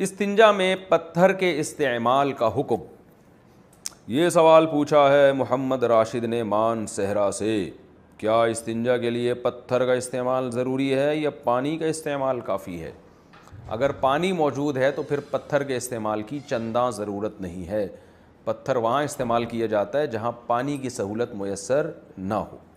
इस्तिंजा में पत्थर के इस्तेमाल का हुक्म ये सवाल पूछा है मोहम्मद राशिद ने मान सहरा से क्या इस्तिंजा के लिए पत्थर का इस्तेमाल ज़रूरी है या पानी का इस्तेमाल काफ़ी है अगर पानी मौजूद है तो फिर पत्थर के इस्तेमाल की चंदा ज़रूरत नहीं है पत्थर वहाँ इस्तेमाल किया जाता है जहाँ पानी की सहूलत मैसर ना हो